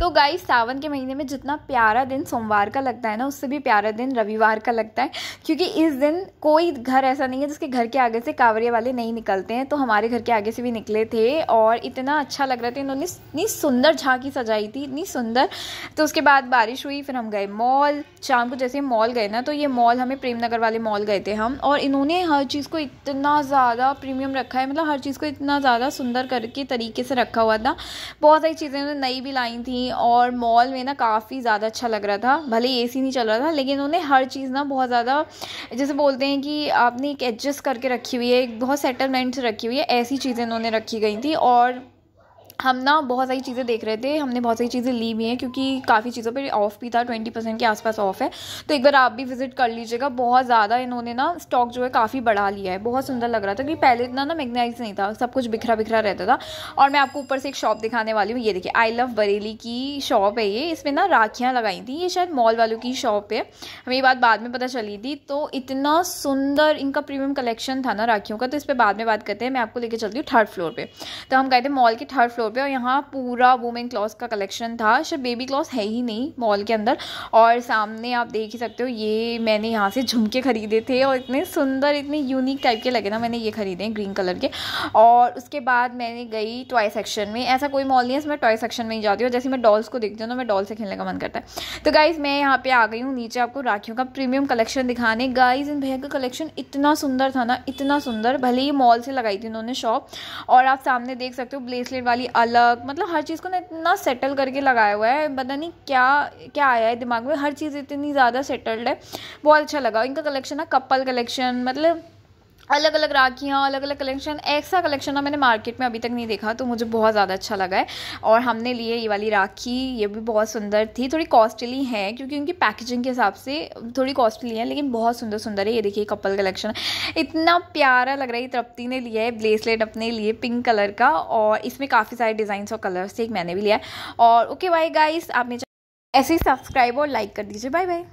तो गाई सावन के महीने में जितना प्यारा दिन सोमवार का लगता है ना उससे भी प्यारा दिन रविवार का लगता है क्योंकि इस दिन कोई घर ऐसा नहीं है जिसके घर के आगे से कांवरिया वाले नहीं निकलते हैं तो हमारे घर के आगे से भी निकले थे और इतना अच्छा लग रहा था इन्होंने इतनी सुंदर झांकी सजाई थी इतनी सुंदर तो उसके बाद बारिश हुई फिर हम गए मॉल शाम को जैसे मॉल गए ना तो ये मॉल हमें प्रेमनगर वाले मॉल गए थे हम और इन्होंने हर चीज़ को इतना ज़्यादा प्रीमियम रखा है मतलब हर चीज़ को इतना ज़्यादा सुंदर करके तरीके से रखा हुआ था बहुत सारी चीज़ें नई भी लाई थी और मॉल में ना काफ़ी ज़्यादा अच्छा लग रहा था भले ए नहीं चल रहा था लेकिन उन्होंने हर चीज़ ना बहुत ज़्यादा जैसे बोलते हैं कि आपने एक एडजस्ट करके रखी हुई है एक बहुत सेटलमेंट रखी हुई है ऐसी चीज़ें उन्होंने रखी गई थी और हम ना बहुत सारी चीज़ें देख रहे थे हमने बहुत सारी चीज़ें ली भी हैं क्योंकि काफ़ी चीज़ों पे ऑफ भी था ट्वेंटी परसेंट के आसपास ऑफ है तो एक बार आप भी विजिट कर लीजिएगा बहुत ज़्यादा इन्होंने ना स्टॉक जो है काफ़ी बढ़ा लिया है बहुत सुंदर लग रहा था क्योंकि पहले इतना ना मैगनाइज नहीं था सब कुछ बिखरा बिखरा रहता था और मैं आपको ऊपर से एक शॉप दिखाने वाली हूँ ये देखिए आई लव बरेली की शॉप है ये इसमें ना राखियाँ लगाई थी ये शायद मॉल वालों की शॉप है हमें ये बात बाद में पता चली थी तो इतना सुंदर इनका प्रीमियम कलेक्शन था ना राखियों का तो इस पर बाद में बात करते हैं मैं आपको लेकर चलती हूँ थर्ड फ्लोर पर तो हम गए थे मॉल के थर्ड फ्लोर पे और यहाँ पूरा वुमेन क्लॉथ का कलेक्शन था शायद बेबी क्लॉथ है ही नहीं मॉल के अंदर और सामने आप देख ही सकते हो ये मैंने यहाँ से झुमके ख़रीदे थे और इतने सुंदर इतने यूनिक टाइप के लगे ना मैंने ये ख़रीदे हैं ग्रीन कलर के और उसके बाद मैंने गई टॉय सेक्शन में ऐसा कोई मॉल नहीं है मैं टॉय सेक्शन में ही जाती हूँ जैसे मैं डॉल्स को देखती हूँ ना मैं डॉल से खेलने का मन करता है तो गाइज़ मैं यहाँ पे आ गई हूँ नीचे आपको राखियों का प्रीमियम कलेक्शन दिखाने गाइज़ इन भैया का कलेक्शन इतना सुंदर था ना इतना सुंदर भले ही मॉल से लगाई थी उन्होंने शॉप और आप सामने देख सकते हो ब्रेसलेट वाली अलग मतलब हर चीज़ को ना इतना सेटल करके लगाया हुआ है पता नहीं क्या क्या आया है दिमाग में हर चीज़ इतनी ज़्यादा सेटल्ड है बहुत अच्छा लगा इनका कलेक्शन ना कपल कलेक्शन मतलब अलग अलग राखियाँ अलग अलग कलेक्शन ऐसा कलेक्शन ना मैंने मार्केट में अभी तक नहीं देखा तो मुझे बहुत ज़्यादा अच्छा लगा है और हमने लिए ये वाली राखी ये भी बहुत सुंदर थी थोड़ी कॉस्टली है क्योंकि उनकी पैकेजिंग के हिसाब से थोड़ी कॉस्टली है लेकिन बहुत सुंदर सुंदर है ये देखिए कपल कलेक्शन इतना प्यारा लग रहा है तृप्ति ने लिया है ब्रेसलेट अपने लिए पिंक कलर का और इसमें काफ़ी सारे डिज़ाइंस और कलर्स थे एक मैंने भी लिया है और ओके बाय गाइस आप ऐसे ही सब्सक्राइब और लाइक कर दीजिए बाय बाय